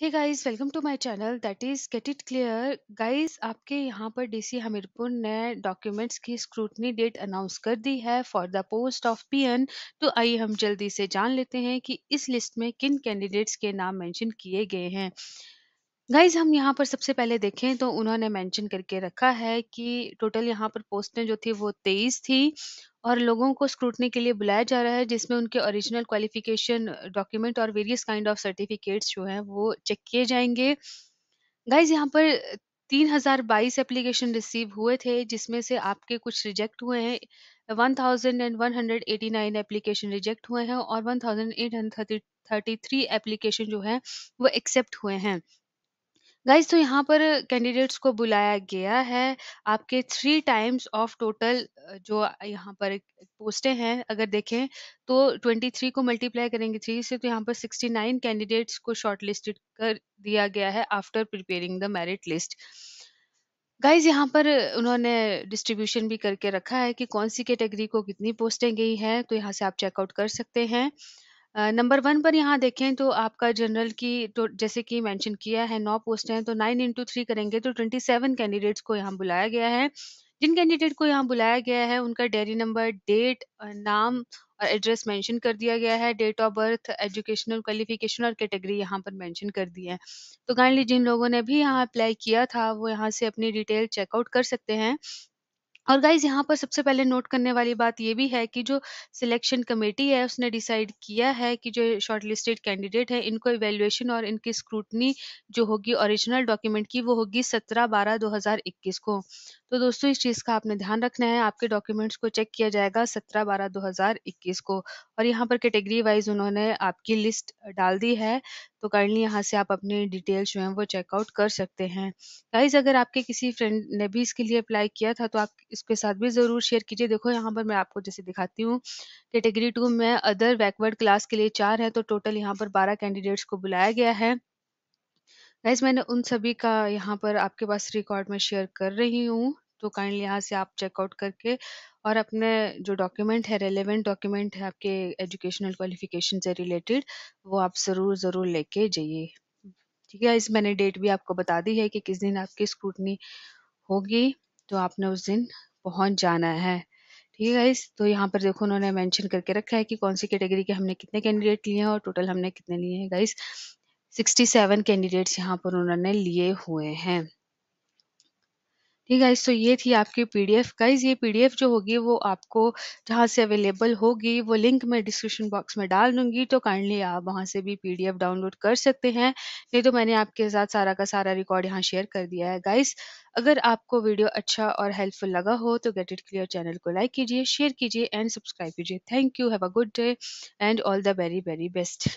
Hey guys welcome to my channel that is get it clear guys आपके यहाँ पर DC Hamirpur ने documents की स्क्रूटनी डेट अनाउंस कर दी है for the post of PN तो आइए हम जल्दी से जान लेते हैं कि इस लिस्ट में किन कैंडिडेट्स के नाम मेंशन किए गए हैं गाइज हम यहाँ पर सबसे पहले देखें तो उन्होंने मेंशन करके रखा है कि टोटल यहाँ पर पोस्टें जो थी वो तेईस थी और लोगों को स्क्रूटनी के लिए बुलाया जा रहा है जिसमें उनके ओरिजिनल क्वालिफिकेशन डॉक्यूमेंट और वेरियस काइंड ऑफ सर्टिफिकेट्स जो हैं वो चेक किए जाएंगे गाइज यहाँ पर 3022 एप्लीकेशन रिसीव हुए थे जिसमें से आपके कुछ रिजेक्ट हुए हैं 1189 एप्लीकेशन रिजेक्ट हुए हैं और 1833 एप्लीकेशन जो है वो एक्सेप्ट हुए हैं गाइस तो यहाँ पर कैंडिडेट्स को बुलाया गया है आपके थ्री टाइम्स ऑफ टोटल जो यहाँ पर पोस्टें हैं अगर देखें तो 23 को मल्टीप्लाई करेंगे थ्री से तो यहाँ पर 69 कैंडिडेट्स को शॉर्टलिस्टेड कर दिया गया है after preparing the merit list guys यहाँ पर उन्होंने डिस्ट्रीब्यूशन भी करके रखा है कि कौन सी कैटेगरी को कितनी पोस्टें गई हैं तो यहाँ से आप चेकआउट कर सकते हैं नंबर वन पर यहाँ देखें तो आपका जनरल की तो जैसे कि मेंशन किया है नौ पोस्ट हैं तो नाइन इंटू थ्री करेंगे तो ट्वेंटी सेवन कैंडिडेट्स को यहाँ बुलाया गया है जिन कैंडिडेट को यहाँ बुलाया गया है उनका डेयरी नंबर डेट नाम और एड्रेस मेंशन कर दिया गया है date of birth educational qualification और कैटेगरी यहाँ पर मेंशन कर दी है तो काइंडली जिन लोगों ने भी यहाँ अप्लाई किया था वो यहाँ से अपनी डिटेल चेकआउट कर सकते हैं और गाइज यहाँ पर सबसे पहले नोट करने वाली बात ये भी है कि जो सिलेक्शन कमेटी है उसने डिसाइड किया है कि जो शॉर्टलिस्टेड कैंडिडेट है इनको इवेल्युएशन और इनकी स्क्रूटनी जो होगी ओरिजिनल डॉक्यूमेंट की वो होगी सत्रह बारह दो हजार इक्कीस को तो दोस्तों इस चीज़ का आपने ध्यान रखना है आपके डॉक्यूमेंट्स को चेक किया जाएगा सत्रह बारह दो हजार इक्कीस को और यहाँ पर कैटेगरी वाइज उन्होंने आपकी लिस्ट डाल दी है तो काइंडली यहाँ से आप अपनी डिटेल्स जो है वो चेकआउट कर सकते हैं गाइज अगर आपके किसी फ्रेंड ने भी इसके लिए अप्लाई किया था तो आप इसके साथ भी ज़रूर शेयर कीजिए देखो यहाँ पर मैं आपको जैसे दिखाती हूँ कैटेगरी टू में अदर बैकवर्ड क्लास के लिए चार है तो टोटल यहाँ पर बारह कैंडिडेट्स को बुलाया गया है गाइज मैंने उन सभी का यहाँ पर आपके पास रिकॉर्ड में शेयर कर रही हूँ तो काइंडली यहाँ से आप चेकआउट करके और अपने जो डॉक्यूमेंट है रेलेवेंट डॉक्यूमेंट है आपके एजुकेशनल क्वालिफिकेशन से रिलेटेड वो आप ज़रूर ज़रूर लेके जाइए ठीक है इस मैंने डेट भी आपको बता दी है कि किस दिन आपकी स्क्रूटनी होगी तो आपने उस दिन पहुँच जाना है। ठीक है गाइस? तो यहाँ पर देखो उन्होंने मेंशन करके रखा है कि कौन-सी कैटेगरी के हमने कितने कैंडिडेट लिए हैं और टोटल हमने कितने लिए हैं गाइस 67 कैंडिडेट्स यहाँ पर उन्होंने लिए हुए हैं। ठीक है तो ये थी आपकी पीडीएफ गाइज ये पीडीएफ जो होगी वो आपको जहाँ से अवेलेबल होगी वो लिंक मैं डिस्क्रिप्शन बॉक्स में डाल दूंगी तो काइंडली आप वहाँ से भी पीडीएफ डाउनलोड कर सकते हैं नहीं तो मैंने आपके साथ सारा का सारा रिकॉर्ड यहाँ शेयर कर दिया है गाइज अगर आपको वीडियो अच्छा और हेल्पफुल लगा हो तो गेट इट क्लियर चैनल को लाइक कीजिए शेयर कीजिए एंड सब्सक्राइब कीजिए thank you have a good day and all the very very best